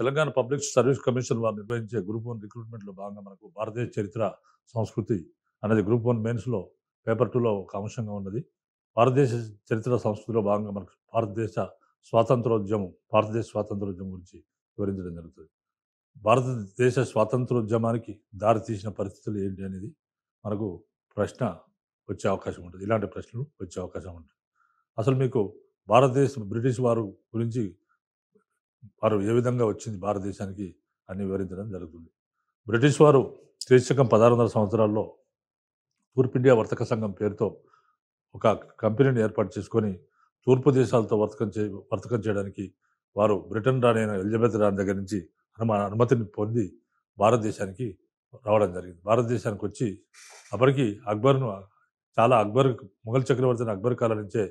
Telangana public service commission వారు నిర్వహించే group one రిక్రూట్మెంట్లో భాగంగా మనకు భారతీయ చరిత్ర సంస్కృతి అనేది గ్రూప్ వన్ మెయిన్స్లో పేపర్ టూలో ఒక అంశంగా ఉన్నది భారతదేశ చరిత్ర సంస్కృతిలో భాగంగా మనకు భారతదేశ స్వాతంత్రోద్యమం భారతదేశ స్వాతంత్రోద్యమం గురించి వివరించడం జరుగుతుంది భారతదేశ స్వాతంత్రోద్యమానికి దారి తీసిన పరిస్థితులు ఏంటి అనేది మనకు ప్రశ్న వచ్చే అవకాశం ఉంటుంది ఇలాంటి ప్రశ్నలు వచ్చే అవకాశం ఉంటుంది అసలు మీకు భారతదేశం బ్రిటిష్ వారు గురించి వారు ఏ విధంగా వచ్చింది భారతదేశానికి అని వివరించడం జరుగుతుంది బ్రిటిష్ వారు క్రీస్తకం పదహారు వందల సంవత్సరాల్లో తూర్పు ఇండియా వర్తక సంఘం పేరుతో ఒక కంపెనీని ఏర్పాటు చేసుకొని తూర్పు దేశాలతో వర్తకం చే వర్తకం చేయడానికి వారు బ్రిటన్ రాణి అయిన ఎలిజబెత్ రాణి దగ్గర నుంచి అనుమతిని పొంది భారతదేశానికి రావడం జరిగింది భారతదేశానికి వచ్చి అప్పటికి అక్బర్ను చాలా అక్బర్ మొఘల్ చక్రవర్తిని అక్బర్ కాలం నుంచే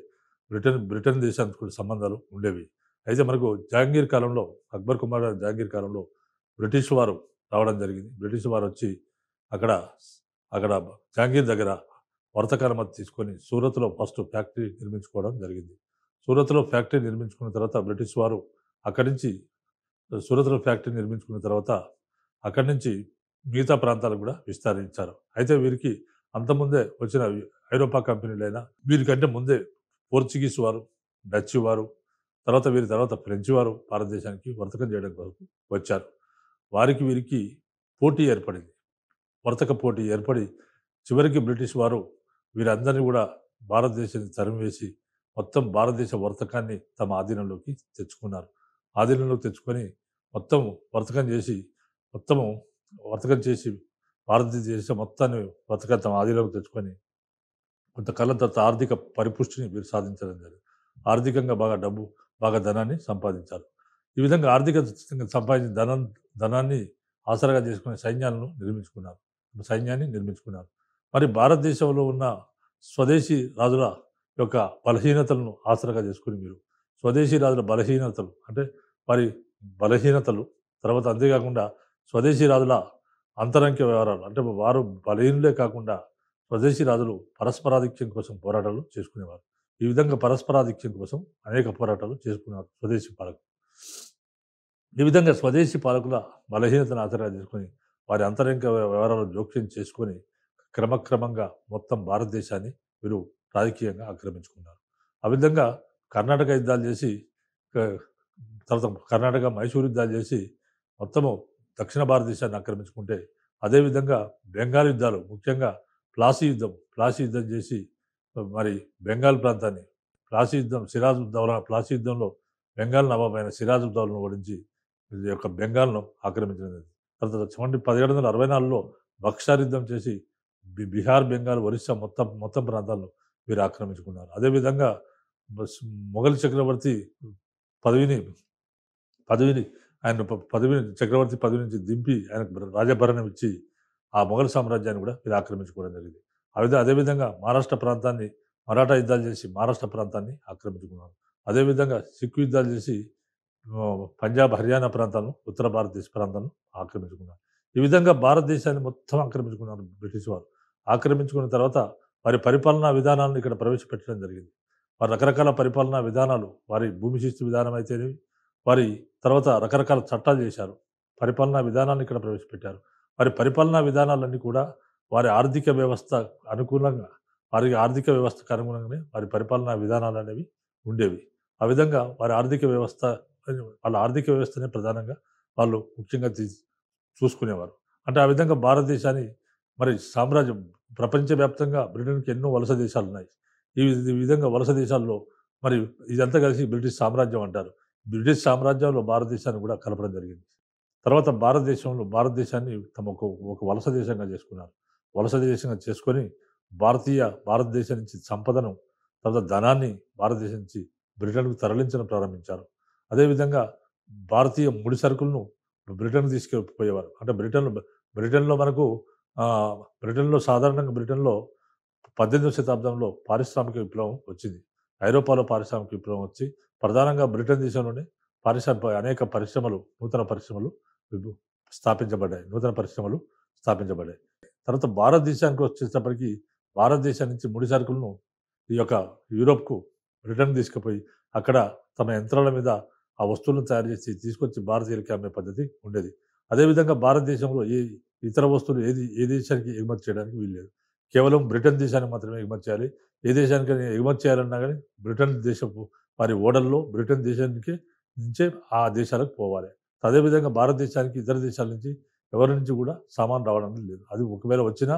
బ్రిటన్ బ్రిటన్ దేశానికి సంబంధాలు ఉండేవి అయితే మనకు జహాంగీర్ కాలంలో అక్బర్ కుమార్ జహాంగీర్ కాలంలో బ్రిటిష్ వారు రావడం జరిగింది బ్రిటిష్ వారు వచ్చి అక్కడ అక్కడ జహాంగీర్ దగ్గర వర్తకాలం తీసుకొని సూరత్లో ఫస్ట్ ఫ్యాక్టరీ నిర్మించుకోవడం జరిగింది సూరత్లో ఫ్యాక్టరీ నిర్మించుకున్న తర్వాత బ్రిటిష్ వారు అక్కడి నుంచి సూరత్లో ఫ్యాక్టరీ నిర్మించుకున్న తర్వాత అక్కడి నుంచి మిగతా ప్రాంతాలకు కూడా విస్తరించారు అయితే వీరికి అంతకుముందే వచ్చిన ఐరోపా కంపెనీలైన వీరికంటే ముందే పోర్చుగీస్ వారు డచ్ వారు తర్వాత వీరి తర్వాత ఫ్రెంచ్ వారు భారతదేశానికి వర్తకం చేయడం కొరకు వచ్చారు వారికి వీరికి పోటీ ఏర్పడింది వర్తక పోటీ ఏర్పడి చివరికి బ్రిటిష్ వారు వీరందరినీ కూడా భారతదేశాన్ని తరిమివేసి మొత్తం భారతదేశ వర్తకాన్ని తమ ఆధీనంలోకి తెచ్చుకున్నారు ఆధీనంలోకి తెచ్చుకొని మొత్తం వర్తకం చేసి మొత్తము వర్తకం చేసి భారతదేశం మొత్తాన్ని వర్తకం తమ ఆధీనంలోకి తెచ్చుకొని కొంతకాలం తర్వాత ఆర్థిక పరిపుష్టిని వీరు సాధించడం జరిగింది ఆర్థికంగా బాగా డబ్బు బాగా ధనాన్ని సంపాదించారు ఈ విధంగా ఆర్థిక సంపాదించిన ధనం ధనాన్ని ఆసరాగా చేసుకునే సైన్యాలను నిర్మించుకున్నారు సైన్యాన్ని నిర్మించుకున్నారు మరి భారతదేశంలో ఉన్న స్వదేశీ రాజుల యొక్క బలహీనతలను ఆసరాగా చేసుకుని మీరు స్వదేశీ రాజుల బలహీనతలు అంటే వారి బలహీనతలు తర్వాత అంతేకాకుండా స్వదేశీ రాజుల అంతరంక వ్యవహారాలు అంటే వారు బలహీనులే కాకుండా స్వదేశీ రాజులు పరస్పరాధిక్యం కోసం పోరాటాలు చేసుకునేవారు ఈ విధంగా పరస్పరాధిక్యం కోసం అనేక పోరాటాలు చేసుకున్నారు స్వదేశీ పాలకులు ఈ విధంగా స్వదేశీ పాలకుల బలహీనతను ఆధారంగా తీసుకొని వారి అంతరంగ వ్యవహారాలు జోక్యం చేసుకొని క్రమక్రమంగా మొత్తం భారతదేశాన్ని వీరు రాజకీయంగా ఆక్రమించుకున్నారు ఆ విధంగా కర్ణాటక యుద్ధాలు చేసి తర్వాత కర్ణాటక మైసూరు యుద్ధాలు చేసి మొత్తము దక్షిణ భారతదేశాన్ని ఆక్రమించుకుంటే అదేవిధంగా బెంగాల్ యుద్ధాలు ముఖ్యంగా ప్లాసీ యుద్ధం ప్లాసీ యుద్ధం చేసి మరి బెంగాల్ ప్రాంతాన్ని ప్లాసీ యుద్ధం సిరాజ్ దౌరా ప్లాసీ యుద్ధంలో బెంగాల్ నవాబ్ అయిన సిరాజ్ దౌలను ఓడించి యొక్క బెంగాల్ను ఆక్రమించినది తర్వాత చూడండి పదిహేడు వందల అరవై నాలుగులో బక్సార్ యుద్ధం చేసి బీహార్ బెంగాల్ ఒరిస్సా మొత్తం మొత్తం ప్రాంతాలను వీరు ఆక్రమించుకున్నారు అదేవిధంగా మొఘల్ చక్రవర్తి పదవిని పదవిని ఆయన పదవిని చక్రవర్తి పదవి నుంచి దింపి ఆయనకు రాజభరణం ఇచ్చి ఆ మొఘల్ సామ్రాజ్యాన్ని కూడా వీరు ఆక్రమించుకోవడం జరిగింది అదే అదేవిధంగా మహారాష్ట్ర ప్రాంతాన్ని మరాఠా యుద్ధాలు చేసి మహారాష్ట్ర ప్రాంతాన్ని ఆక్రమించుకున్నారు అదేవిధంగా సిక్కు యుద్ధాలు చేసి పంజాబ్ హర్యానా ప్రాంతాలను ఉత్తర భారతదేశ ప్రాంతాలను ఆక్రమించుకున్నారు ఈ విధంగా భారతదేశాన్ని మొత్తం ఆక్రమించుకున్నారు బ్రిటిష్ వారు ఆక్రమించుకున్న తర్వాత వారి పరిపాలనా విధానాలను ఇక్కడ ప్రవేశపెట్టడం జరిగింది వారి రకరకాల పరిపాలనా విధానాలు వారి భూమి శిస్తు విధానం అయితేనేవి వారి తర్వాత రకరకాల చట్టాలు చేశారు పరిపాలనా విధానాన్ని ఇక్కడ ప్రవేశపెట్టారు వారి పరిపాలనా విధానాలన్నీ కూడా వారి ఆర్థిక వ్యవస్థ అనుకూలంగా వారి ఆర్థిక వ్యవస్థకు అనుగుణంగానే వారి పరిపాలనా విధానాలు అనేవి ఉండేవి ఆ విధంగా వారి ఆర్థిక వ్యవస్థ వాళ్ళ ఆర్థిక వ్యవస్థనే ప్రధానంగా వాళ్ళు ముఖ్యంగా చూసుకునేవారు అంటే ఆ విధంగా భారతదేశాన్ని మరి సామ్రాజ్యం ప్రపంచవ్యాప్తంగా బ్రిటన్కి ఎన్నో వలస దేశాలు ఉన్నాయి ఈ విధంగా వలస దేశాల్లో మరి ఇదంతా కలిసి బ్రిటిష్ సామ్రాజ్యం అంటారు బ్రిటిష్ సామ్రాజ్యంలో భారతదేశాన్ని కూడా కలపడం జరిగింది తర్వాత భారతదేశంలో భారతదేశాన్ని తమ ఒక వలస దేశంగా చేసుకున్నారు వలస దేశంగా చేసుకొని భారతీయ భారతదేశం నుంచి సంపదను తర్వాత ధనాన్ని భారతదేశం నుంచి బ్రిటన్కు తరలించడం ప్రారంభించారు అదేవిధంగా భారతీయ ముడి సరుకులను బ్రిటన్కు తీసుకెళ్ళిపోయేవారు అంటే బ్రిటన్ బ్రిటన్లో మనకు బ్రిటన్లో సాధారణంగా బ్రిటన్లో పద్దెనిమిదవ శతాబ్దంలో పారిశ్రామిక విప్లవం వచ్చింది ఐరోపాలో పారిశ్రామిక విప్లవం వచ్చి ప్రధానంగా బ్రిటన్ దేశంలోనే పారిశ్రామిక అనేక పరిశ్రమలు నూతన పరిశ్రమలు స్థాపించబడ్డాయి నూతన పరిశ్రమలు స్థాపించబడ్డాయి తర్వాత భారతదేశానికి వచ్చేటప్పటికి భారతదేశం నుంచి ముడి సరుకులను ఈ యొక్క యూరోప్కు బ్రిటన్ తీసుకుపోయి అక్కడ తమ యంత్రాల మీద ఆ వస్తువులను తయారు చేసి తీసుకొచ్చి భారతీయులకి అమ్మే పద్ధతి ఉండేది అదేవిధంగా భారతదేశంలో ఏ ఇతర వస్తువులు ఏది ఏ దేశానికి ఎగుమతి చేయడానికి వీల్లేదు కేవలం బ్రిటన్ దేశానికి మాత్రమే ఎగుమతి చేయాలి ఏ దేశానికి ఎగుమతి చేయాలన్నా కానీ బ్రిటన్ దేశపు వారి ఓడల్లో బ్రిటన్ దేశానికి నుంచే ఆ దేశాలకు పోవాలి అదేవిధంగా భారతదేశానికి ఇతర దేశాల నుంచి ఎవరి నుంచి కూడా సామాన్ రావడం లేదు అది ఒకవేళ వచ్చినా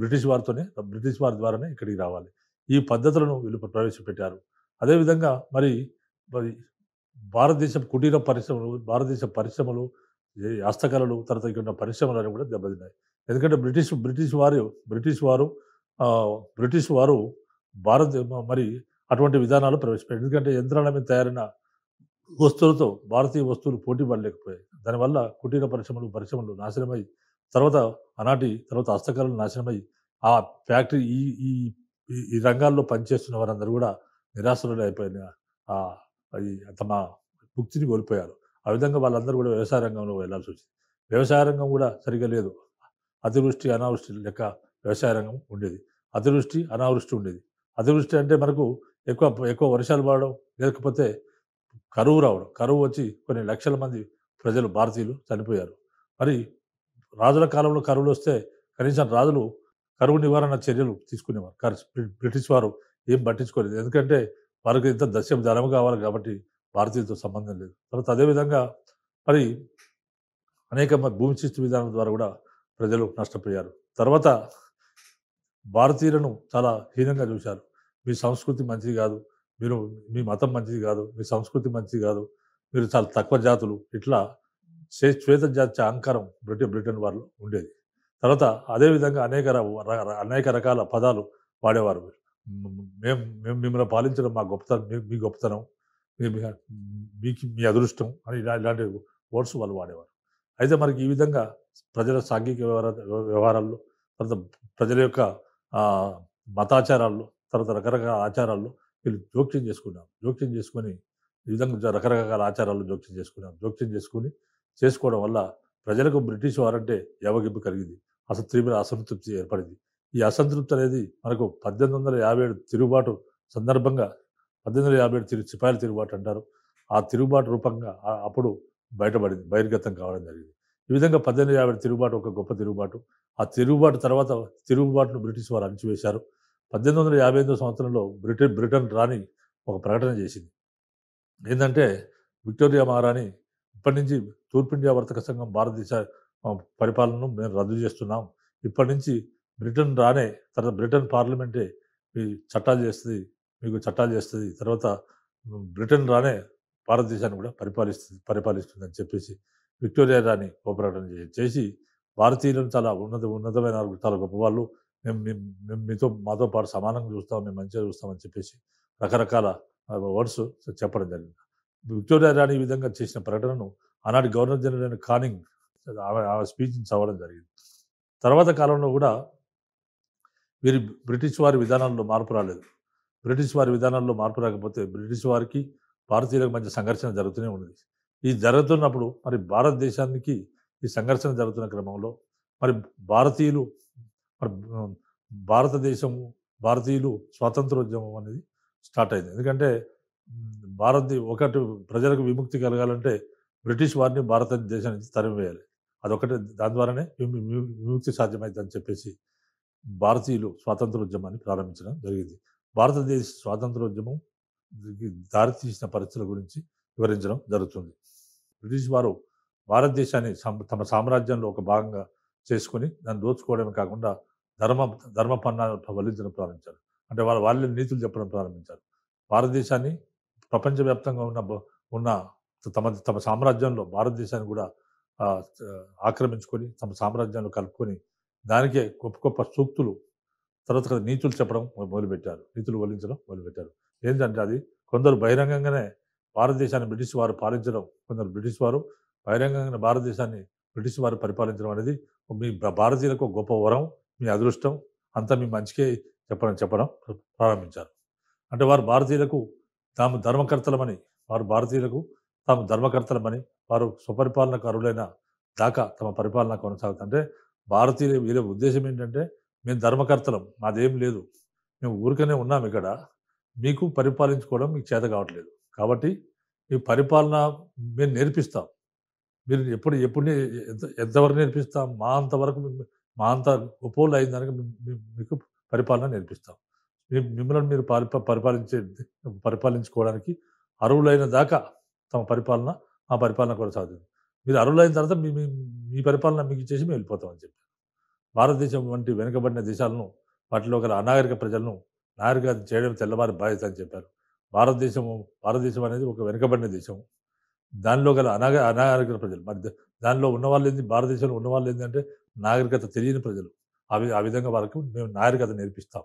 బ్రిటిష్ వారితోనే బ్రిటిష్ వారి ద్వారానే ఇక్కడికి రావాలి ఈ పద్ధతులను వీళ్ళు ప్రవేశపెట్టారు అదేవిధంగా మరి మరి భారతదేశ కుటీర పరిశ్రమలు భారతదేశ పరిశ్రమలు హస్తకళలు తర్వాత ఇక్కడ ఉన్న పరిశ్రమలు కూడా దెబ్బతిన్నాయి ఎందుకంటే బ్రిటిష్ బ్రిటిష్ వారు బ్రిటిష్ వారు బ్రిటిష్ వారు భారత మరి అటువంటి విధానాలు ప్రవేశపెట్టారు ఎందుకంటే యంత్రాల మీద తయారైన వస్తువులతో భారతీయ వస్తువులు పోటీ పడలేకపోయాయి దానివల్ల కుటీర పరిశ్రమలు పరిశ్రమలు నాశనమై తర్వాత ఆనాటి తర్వాత హస్తకళలు నాశనమై ఆ ఫ్యాక్టరీ ఈ ఈ ఈ రంగాల్లో పనిచేస్తున్న వారందరూ కూడా నిరాశలు అయిపోయిన తమ ముక్తిని కోల్పోయారు ఆ విధంగా వాళ్ళందరూ కూడా వ్యవసాయ రంగంలో వెళ్ళాల్సి వచ్చింది వ్యవసాయ రంగం కూడా సరిగా లేదు అతివృష్టి అనావృష్టి లెక్క వ్యవసాయ రంగం ఉండేది అతివృష్టి అనావృష్టి ఉండేది అతివృష్టి అంటే మనకు ఎక్కువ ఎక్కువ వర్షాలు పడడం లేకపోతే కరువు రావడం కరువు వచ్చి కొన్ని లక్షల మంది ప్రజలు భారతీయులు చనిపోయారు మరి రాజుల కాలంలో కరువులు వస్తే కనీసం రాజులు కరువు నివారణ చర్యలు తీసుకునేవారు బ్రిటిష్ వారు ఏం పట్టించుకోలేదు ఎందుకంటే వారికి ఇంత దశ్యం ధనం కావాలి కాబట్టి భారతీయులతో సంబంధం లేదు తర్వాత అదేవిధంగా మరి అనేక భూమి శిస్తు విధానం ద్వారా కూడా ప్రజలు నష్టపోయారు తర్వాత భారతీయులను చాలా హీనంగా చూశారు మీ సంస్కృతి మంచిది కాదు మీరు మీ మతం మంచిది కాదు మీ సంస్కృతి మంచిది కాదు మీరు చాలా తక్కువ జాతులు ఇట్లా శ్వేత జాతి అహంకారం బ్రిటి బ్రిటన్ వారిలో ఉండేది తర్వాత అదేవిధంగా అనేక అనేక రకాల పదాలు వాడేవారు మేము మేము మిమ్మల్ని పాలించడం మా గొప్పతనం మీ గొప్పతనం మీకు మీ అదృష్టం అని ఇలా ఇలాంటి వర్డ్స్ వాళ్ళు వాడేవారు అయితే మనకి ఈ విధంగా ప్రజల సాంఘిక వ్యవహార వ్యవహారాల్లో తర్వాత ప్రజల యొక్క మతాచారాల్లో తర్వాత రకరకాల ఆచారాల్లో వీళ్ళు జోక్యం చేసుకున్నాం జోక్యం చేసుకొని ఈ విధంగా రకరకాల ఆచారాలు జోక్యం చేసుకున్నాం జోక్యం చేసుకుని చేసుకోవడం వల్ల ప్రజలకు బ్రిటిష్ వారంటే యవగింపు కలిగింది అసలు తీవ్ర అసంతృప్తి ఏర్పడింది ఈ అసంతృప్తి అనేది మనకు పద్దెనిమిది వందల యాభై ఏడు తిరుగుబాటు సందర్భంగా పద్దెనిమిది వందల యాభై ఏడు తిరుగు సిపాయిల తిరుగుబాటు అంటారు ఆ తిరుగుబాటు రూపంగా అప్పుడు బయటపడింది బహిర్గతం కావడం జరిగింది ఈ విధంగా పద్దెనిమిది యాభై తిరుగుబాటు ఒక గొప్ప తిరుగుబాటు ఆ తిరుగుబాటు తర్వాత తిరుగుబాటును బ్రిటిష్ వారు అణిచివేశారు పద్దెనిమిది వందల యాభై ఎనిమిదో సంవత్సరంలో బ్రిటన్ బ్రిటన్ రాణి ఒక ప్రకటన చేసింది ఏంటంటే విక్టోరియా మహారాణి ఇప్పటి నుంచి ఇండియా వర్తక సంఘం భారతదేశ పరిపాలనను మేము రద్దు చేస్తున్నాం ఇప్పటి నుంచి బ్రిటన్ రానే తర్వాత బ్రిటన్ పార్లమెంటే మీ చట్టాలు చేస్తుంది మీకు చట్టాలు చేస్తుంది తర్వాత బ్రిటన్ రానే భారతదేశాన్ని కూడా పరిపాలిస్తుంది పరిపాలిస్తుంది అని చెప్పేసి విక్టోరియా రాణి ఉపరాటన చేసి భారతీయులను చాలా ఉన్నత ఉన్నతమైన చాలా గొప్పవాళ్ళు మేము మేము మీతో మాతో పాటు సమానంగా చూస్తాం మేము మంచిగా చూస్తామని చెప్పేసి రకరకాల వర్డ్స్ చెప్పడం జరిగింది విక్టోరియా రాణి విధంగా చేసిన ప్రకటనను ఆనాటి గవర్నర్ జనరల్ అయిన కానింగ్ ఆమె ఆమె స్పీచ్ని చదవడం జరిగింది తర్వాత కాలంలో కూడా వీరి బ్రిటిష్ వారి విధానాల్లో మార్పు రాలేదు బ్రిటిష్ వారి విధానాల్లో మార్పు రాకపోతే బ్రిటిష్ వారికి భారతీయులకు మధ్య సంఘర్షణ జరుగుతూనే ఉన్నది ఈ జరుగుతున్నప్పుడు మరి భారతదేశానికి ఈ సంఘర్షణ జరుగుతున్న క్రమంలో మరి భారతీయులు భారతదేశం భారతీయులు స్వాతంత్రోద్యమం అనేది స్టార్ట్ అయింది ఎందుకంటే భారత ఒకటి ప్రజలకు విముక్తి కలగాలంటే బ్రిటిష్ వారిని భారతదేశం నుంచి తరిమివేయాలి అదొకటి దాని ద్వారానే విముక్తి సాధ్యమైంది అని చెప్పేసి భారతీయులు స్వాతంత్రోద్యమాన్ని ప్రారంభించడం జరిగింది భారతదేశ స్వాతంత్రోద్యమం దారితీసిన పరిస్థితుల గురించి వివరించడం జరుగుతుంది బ్రిటిష్ వారు భారతదేశాన్ని తమ సామ్రాజ్యంలో ఒక భాగంగా చేసుకొని దాన్ని దోచుకోవడమే కాకుండా ధర్మ ధర్మ పన్న వల్లించడం ప్రారంభించారు అంటే వాళ్ళ వాళ్ళే నీతులు చెప్పడం ప్రారంభించారు భారతదేశాన్ని ప్రపంచవ్యాప్తంగా ఉన్న ఉన్న తమ తమ సామ్రాజ్యంలో భారతదేశాన్ని కూడా ఆక్రమించుకొని తమ సామ్రాజ్యంలో కలుపుకొని దానికే గొప్ప గొప్ప సూక్తులు తర్వాత నీతులు చెప్పడం మొదలుపెట్టారు నీతులు వల్లించడం మొదలుపెట్టారు ఏంటంటే అది కొందరు బహిరంగంగానే భారతదేశాన్ని బ్రిటిష్ వారు పాలించడం కొందరు బ్రిటిష్ వారు బహిరంగంగానే భారతదేశాన్ని బ్రిటిష్ వారు పరిపాలించడం అనేది మీ భారతీయులకు గొప్ప వరం మీ అదృష్టం అంతా మీ మంచికే చెప్పడం చెప్పడం ప్రారంభించారు అంటే వారు భారతీయులకు తాము ధర్మకర్తలమని వారు భారతీయులకు తాము ధర్మకర్తలమని వారు స్వపరిపాలనకు అరులైన దాకా తమ పరిపాలన కొనసాగుతుంటే భారతీయుల వీళ్ళ ఉద్దేశం ఏంటంటే మేము ధర్మకర్తలం మాదేం లేదు మేము ఊరికనే ఉన్నాం ఇక్కడ మీకు పరిపాలించుకోవడం మీకు చేత కావట్లేదు కాబట్టి మీ పరిపాలన మేము నేర్పిస్తాం మీరు ఎప్పుడు ఎప్పుడు ఎంత ఎంతవరకు నేర్పిస్తాం మా అంతవరకు మా అంత ఉపోలు అయిన దానికి మీకు పరిపాలన నేర్పిస్తాం మిమ్మల్ని మీరు పరిప పరిపాలించే పరిపాలించుకోవడానికి అరువులైన దాకా తమ పరిపాలన ఆ పరిపాలన కొనసాగుతుంది మీరు అరువులైన తర్వాత మీ మీ పరిపాలన మీకు ఇచ్చేసి మేము వెళ్ళిపోతామని చెప్పి భారతదేశం వంటి వెనుకబడిన దేశాలను వాటిలో గల అనాగరిక ప్రజలను నాగరికత చేయడం తెల్లవారి బాధ్యత అని చెప్పారు భారతదేశము భారతదేశం అనేది ఒక వెనుకబడిన దేశం దానిలో గల అనాగ అనాగరిక ప్రజలు మరి దానిలో ఉన్నవాళ్ళు ఏంది భారతదేశంలో ఉన్నవాళ్ళు ఏంటంటే నాగరికత తెలియని ప్రజలు అవి ఆ విధంగా వాళ్ళకి మేము నాగరికత నేర్పిస్తాం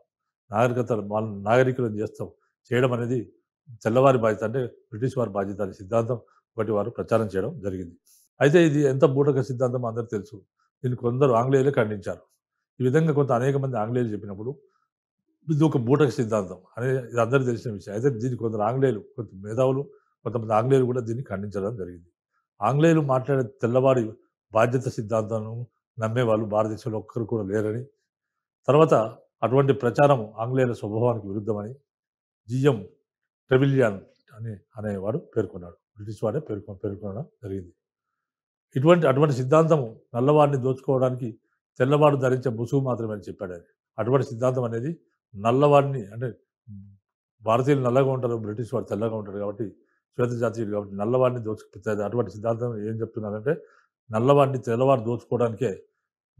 నాగరికత వాళ్ళని నాగరికులను చేస్తాం చేయడం అనేది తెల్లవారి బాధ్యత అంటే బ్రిటిష్ వారి బాధ్యత అనే సిద్ధాంతం ఒకటి వారు ప్రచారం చేయడం జరిగింది అయితే ఇది ఎంత బూటక సిద్ధాంతం అందరూ తెలుసు దీన్ని కొందరు ఆంగ్లేయులే ఖండించారు ఈ విధంగా కొంత అనేక మంది ఆంగ్లేయులు చెప్పినప్పుడు ఇది ఒక బూటక సిద్ధాంతం అనే ఇది అందరూ తెలిసిన విషయం అయితే దీన్ని కొందరు ఆంగ్లేయులు కొంత మేధావులు కొంతమంది ఆంగ్లేయులు కూడా దీన్ని ఖండించడం జరిగింది ఆంగ్లేయులు మాట్లాడే తెల్లవారి బాధ్యత సిద్ధాంతాలను నమ్మేవాళ్ళు భారతదేశంలో ఒక్కరు కూడా లేరని తర్వాత అటువంటి ప్రచారం ఆంగ్లేయుల స్వభావానికి విరుద్ధమని జిఎం ట్రెవిలియాన్ అని అనేవాడు పేర్కొన్నాడు బ్రిటిష్ వాడే పేర్కొ పేర్కొనడం జరిగింది ఇటువంటి అటువంటి సిద్ధాంతము నల్లవారిని దోచుకోవడానికి తెల్లవాడు ధరించే ముసుగు మాత్రమే అని చెప్పాడు ఆయన అటువంటి సిద్ధాంతం అనేది నల్లవాడిని అంటే భారతీయులు నల్లగా ఉంటారు బ్రిటిష్ వాడు తెల్లగా ఉంటారు కాబట్టి శ్వేత జాతీయుడు కాబట్టి నల్లవాడిని దోచుకు అటువంటి సిద్ధాంతం ఏం చెప్తున్నారంటే నల్లవారిని తెల్లవారు దోచుకోవడానికే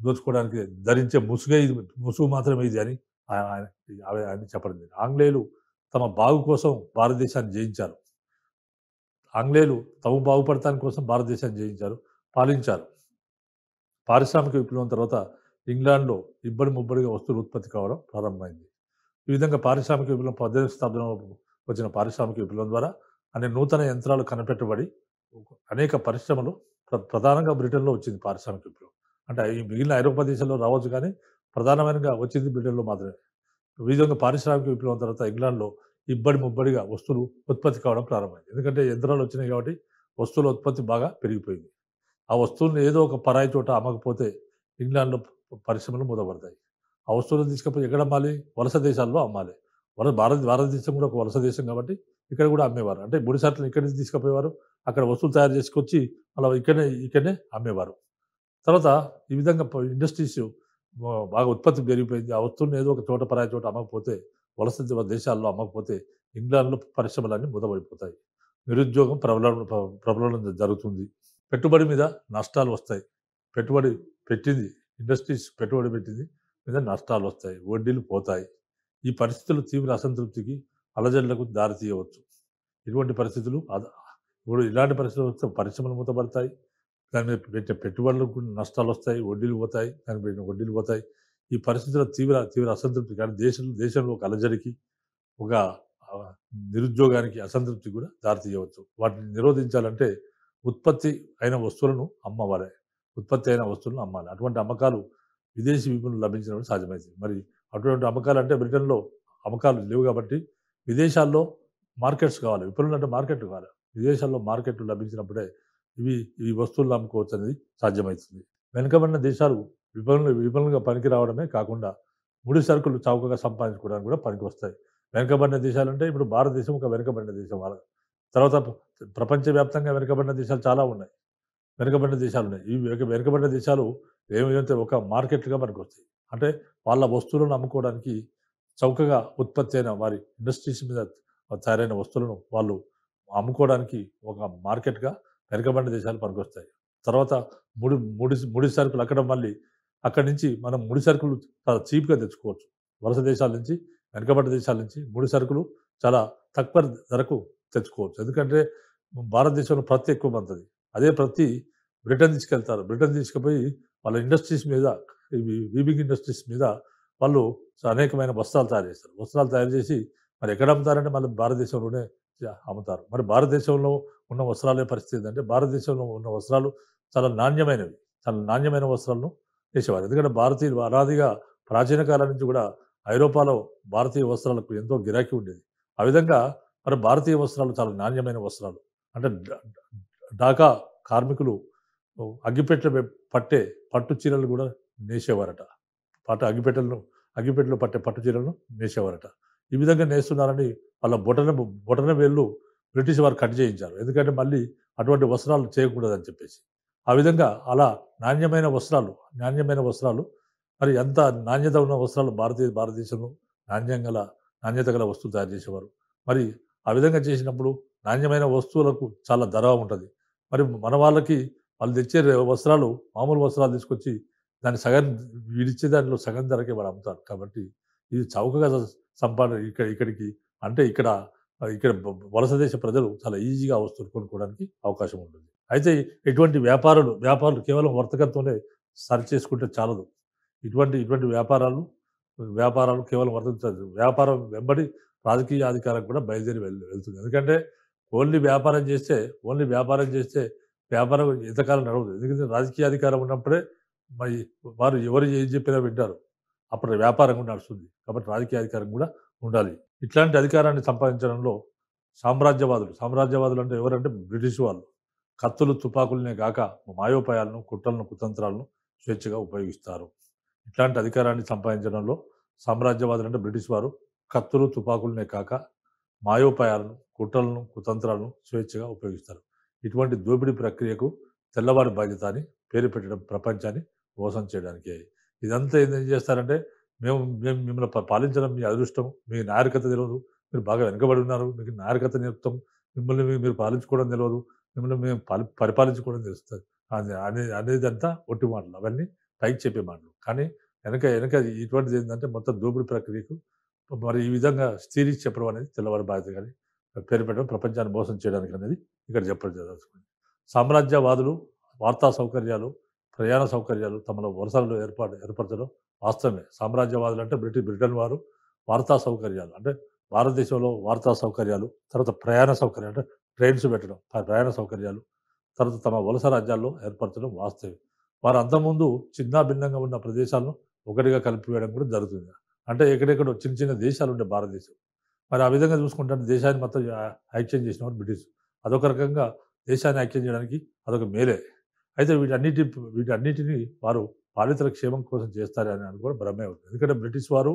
దోచుకోవడానికి ధరించే ముసుగే ఇది ముసుగు మాత్రమే ఇది అని ఆయన చెప్పడం జరిగింది ఆంగ్లేయులు తమ బాగు కోసం భారతదేశాన్ని జయించారు ఆంగ్లేయులు తమ బాగుపడటాని కోసం భారతదేశాన్ని జయించారు పాలించారు పారిశ్రామిక విప్లవం తర్వాత ఇంగ్లాండ్లో ఇబ్బడి ముబ్బడిగా వస్తువులు ఉత్పత్తి కావడం ప్రారంభమైంది ఈ విధంగా పారిశ్రామిక విప్లవం పద్దెనిమిది శతాబ్దంలో వచ్చిన పారిశ్రామిక విప్లవం ద్వారా అనే నూతన యంత్రాలు కనిపెట్టబడి అనేక పరిశ్రమలు ప్రధానంగా బ్రిటన్లో వచ్చింది పారిశ్రామిక విప్లవం అంటే ఈ మిగిలిన ఐరోపా దేశాల్లో రావచ్చు కానీ ప్రధానమైనగా వచ్చింది బ్రిటన్లో మాత్రమే విధంగా పారిశ్రామిక విప్లవం తర్వాత ఇంగ్లాండ్లో ఇబ్బడి ముబ్బడిగా వస్తువులు ఉత్పత్తి కావడం ప్రారంభమైంది ఎందుకంటే యంత్రాలు వచ్చినాయి కాబట్టి వస్తువుల ఉత్పత్తి బాగా పెరిగిపోయింది ఆ వస్తువులను ఏదో ఒక పరాయి చోట అమ్మకపోతే ఇంగ్లాండ్లో పరిశ్రమలు మూతపడతాయి ఆ వస్తువులను తీసుకపోయి ఎక్కడ అమ్మాలి వలస దేశాల్లో అమ్మాలి వలస భారత భారతదేశం కూడా ఒక వలస దేశం కాబట్టి ఇక్కడ కూడా అమ్మేవారు అంటే ముడి సరుకులు ఇక్కడి నుంచి తీసుకుపోయేవారు అక్కడ వస్తువులు తయారు చేసుకొచ్చి అలా ఇక్కడనే ఇక్కడనే అమ్మేవారు తర్వాత ఈ విధంగా ఇండస్ట్రీస్ బాగా ఉత్పత్తి పెరిగిపోయింది ఆ వస్తువుని ఏదో ఒక చోట పరాయి చోట అమ్మకపోతే వలస దేశాల్లో అమ్మకపోతే ఇంగ్లాండ్లో పరిశ్రమలన్నీ మూతబడిపోతాయి నిరుద్యోగం ప్రబల ప్రబలం జరుగుతుంది పెట్టుబడి మీద నష్టాలు వస్తాయి పెట్టుబడి పెట్టింది ఇండస్ట్రీస్ పెట్టుబడి పెట్టింది మీద నష్టాలు వస్తాయి వడ్డీలు పోతాయి ఈ పరిస్థితులు తీవ్ర అసంతృప్తికి అలజడులకు దారితీయవచ్చు ఇటువంటి పరిస్థితులు ఇప్పుడు ఇలాంటి పరిస్థితులు వస్తే పరిశ్రమలు మూతపడతాయి దాని మీద పెట్టే పెట్టుబడులకు నష్టాలు వస్తాయి వడ్డీలు పోతాయి దాని పెట్టిన వడ్డీలు పోతాయి ఈ పరిస్థితుల తీవ్ర తీవ్ర అసంతృప్తి కానీ దేశం దేశంలో ఒక అలజడికి ఒక నిరుద్యోగానికి అసంతృప్తి కూడా దారితీయవచ్చు వాటిని నిరోధించాలంటే ఉత్పత్తి అయిన వస్తువులను అమ్మవాలి ఉత్పత్తి అయిన వస్తువులను అమ్మాలి అటువంటి అమ్మకాలు విదేశీ విపుణులు లభించడం సాధ్యమైంది మరి అటువంటి అమ్మకాలు అంటే బ్రిటన్లో అమ్మకాలు లేవు కాబట్టి విదేశాల్లో మార్కెట్స్ కావాలి విపణులు అంటే మార్కెట్లు కావాలి విదేశాల్లో మార్కెట్లు లభించినప్పుడే ఇవి ఈ వస్తువులు అమ్ముకోవచ్చు అనేది సాధ్యమవుతుంది వెనుకబడిన దేశాలు విపణులు విపణులుగా పనికి రావడమే కాకుండా ముడి సరుకులు చౌకగా సంపాదించుకోవడానికి కూడా పనికి వస్తాయి వెనుకబడిన దేశాలు అంటే ఇప్పుడు భారతదేశం ఒక వెనుకబడిన దేశం వాళ్ళ తర్వాత ప్రపంచవ్యాప్తంగా వెనుకబడిన దేశాలు చాలా ఉన్నాయి వెనుకబడిన దేశాలు ఉన్నాయి ఈ వెనుకబడిన దేశాలు ఏమైతే ఒక మార్కెట్లుగా పనికి వస్తాయి అంటే వాళ్ళ వస్తువులను అమ్ముకోవడానికి చౌకగా ఉత్పత్తి అయిన వారి ఇండస్ట్రీస్ మీద తయారైన వస్తువులను వాళ్ళు అమ్ముకోవడానికి ఒక మార్కెట్గా వెనుకబడిన దేశాలు పనికొస్తాయి తర్వాత ముడి ముడి ముడి సరుకులు అక్కడ మళ్ళీ అక్కడి నుంచి మనం ముడి సరుకులు చాలా చీప్గా తెచ్చుకోవచ్చు వలస దేశాల నుంచి వెనుకబడ్డ దేశాల నుంచి ముడి సరుకులు చాలా తక్కువ ధరకు తెచ్చుకోవచ్చు ఎందుకంటే భారతదేశంలో ప్రతి ఎక్కువ మంది అదే ప్రతి బ్రిటన్ తీసుకెళ్తారు బ్రిటన్ తీసుకుపోయి వాళ్ళ ఇండస్ట్రీస్ మీద వీవింగ్ ఇండస్ట్రీస్ మీద వాళ్ళు అనేకమైన వస్త్రాలు తయారు చేస్తారు వస్త్రాలు తయారు చేసి మరి ఎక్కడ అమ్ముతారంటే మళ్ళీ భారతదేశంలోనే అమ్ముతారు మరి భారతదేశంలో ఉన్న వస్త్రాలే పరిస్థితి అంటే భారతదేశంలో ఉన్న వస్త్రాలు చాలా నాణ్యమైనవి చాలా నాణ్యమైన వస్త్రాలను చేసేవారు ఎందుకంటే భారతీయులు అనాదిగా ప్రాచీన కాలం నుంచి కూడా ఐరోపాలో భారతీయ వస్త్రాలకు ఎంతో గిరాకీ ఉండేది ఆ విధంగా మరి భారతీయ వస్త్రాలు చాలా నాణ్యమైన వస్త్రాలు అంటే ఢాకా కార్మికులు అగ్గిపెట్టె పట్టే పట్టు చీరలు కూడా నేసేవారట పట్టు అగ్గిపెట్టెలను అగ్గిపెట్టలో పట్టే పట్టు చీరలను నేసేవారట ఈ విధంగా నేస్తున్నారని వాళ్ళ బొటన బొటన వేళ్ళు బ్రిటిష్ వారు కట్ చేయించారు ఎందుకంటే మళ్ళీ అటువంటి వస్త్రాలు చేయకూడదని చెప్పేసి ఆ విధంగా అలా నాణ్యమైన వస్త్రాలు నాణ్యమైన వస్త్రాలు మరి ఎంత నాణ్యత ఉన్న వస్త్రాలు భారతీయ భారతదేశంలో నాణ్యం గల నాణ్యత గల వస్తువులు తయారు చేసేవారు మరి ఆ విధంగా చేసినప్పుడు నాణ్యమైన వస్తువులకు చాలా ధర ఉంటుంది మరి మన వాళ్ళకి వాళ్ళు తెచ్చే వస్త్రాలు మామూలు వస్త్రాలు తీసుకొచ్చి దాన్ని సగం విడిచి దానిలో సగం ధరకే వాడు అమ్ముతారు కాబట్టి ఇది చౌకగా సంపాదన ఇక్కడ ఇక్కడికి అంటే ఇక్కడ ఇక్కడ వలస దేశ ప్రజలు చాలా ఈజీగా వస్తువులు కొనుక్కోవడానికి అవకాశం ఉంటుంది అయితే ఎటువంటి వ్యాపారులు వ్యాపారులు కేవలం వర్తకంతోనే సరి చేసుకుంటే చాలదు ఇటువంటి ఇటువంటి వ్యాపారాలు వ్యాపారాలు కేవలం వర్తకం వ్యాపారం వెంబడి రాజకీయ అధికారం కూడా బయలుదేరి వెళ్ళి వెళ్తుంది ఎందుకంటే ఓన్లీ వ్యాపారం చేస్తే ఓన్లీ వ్యాపారం చేస్తే వ్యాపారం ఇంతకాలం నడవదు ఎందుకంటే రాజకీయ అధికారం ఉన్నప్పుడే మరి వారు ఎవరు ఏం చెప్పినా వింటారు అప్పుడు వ్యాపారం కూడా నడుస్తుంది కాబట్టి రాజకీయ అధికారం కూడా ఉండాలి ఇట్లాంటి అధికారాన్ని సంపాదించడంలో సామ్రాజ్యవాదులు సామ్రాజ్యవాదులు అంటే ఎవరంటే బ్రిటిష్ వాళ్ళు కత్తులు తుపాకులనే కాక మాయోపాయాలను కుట్రలను కుతంత్రాలను స్వేచ్ఛగా ఉపయోగిస్తారు ఇట్లాంటి అధికారాన్ని సంపాదించడంలో సామ్రాజ్యవాదులు అంటే బ్రిటిష్ వారు కత్తులు తుపాకులనే కాక మాయోపాయాలను కుట్రలను కుతంత్రాలను స్వేచ్ఛగా ఉపయోగిస్తారు ఇటువంటి దోపిడీ ప్రక్రియకు తెల్లవారి బాధ్యత అని పేరు పెట్టడం ప్రపంచాన్ని మోసం చేయడానికి ఇదంతా ఏం చేస్తారంటే మేము మేము మిమ్మల్ని పాలించడం మీ అదృష్టం మీ నాయకత తెలియదు మీరు బాగా వెనుకబడి ఉన్నారు మీకు నాయకత నేర్పుతాం మిమ్మల్ని మీరు పాలించుకోవడం తెలియదు మిమ్మల్ని మేము పాలి పరిపాలించుకోవడం తెలుస్తుంది అనేది అనేది అంతా ఒట్టి మాటలు అవన్నీ పైకి చెప్పే మాటలు కానీ వెనక వెనక ఇటువంటిది ఏంటంటే మొత్తం దోపిడీ ప్రక్రియకు మరి ఈ విధంగా స్టీరించి చెప్పడం అనేది తెల్లవారి బాధ్యత కానీ పేరు పెట్టడం ప్రపంచాన్ని మోసం చేయడానికి అనేది ఇక్కడ చెప్పడం జరగాల్సి సామ్రాజ్యవాదులు వార్తా సౌకర్యాలు ప్రయాణ సౌకర్యాలు తమలో వరుసలు ఏర్పాటు ఏర్పరచడం వాస్తవమే సామ్రాజ్యవాదులు అంటే బ్రిటిష్ బ్రిటన్ వారు వార్తా సౌకర్యాలు అంటే భారతదేశంలో వార్తా సౌకర్యాలు తర్వాత ప్రయాణ సౌకర్యం అంటే ట్రైన్స్ పెట్టడం ప్రయాణ సౌకర్యాలు తర్వాత తమ వలస రాజ్యాల్లో ఏర్పరచడం వాస్తవం వారు అంతకుముందు చిన్న భిన్నంగా ఉన్న ప్రదేశాలను ఒకటిగా కలిపివేయడం కూడా జరుగుతుంది అంటే ఎక్కడెక్కడ చిన్న చిన్న దేశాలు ఉండే భారతదేశం మరి ఆ విధంగా చూసుకుంటే దేశాన్ని మొత్తం ఐక్యం చేసినవారు బ్రిటిష్ అదొక రకంగా దేశాన్ని ఐక్యం చేయడానికి అదొక మేలే అయితే వీటన్నిటి వీటన్నిటిని వారు బాధితుల క్షేమం కోసం చేస్తారని అని కూడా భ్రమే ఉంది ఎందుకంటే బ్రిటిష్ వారు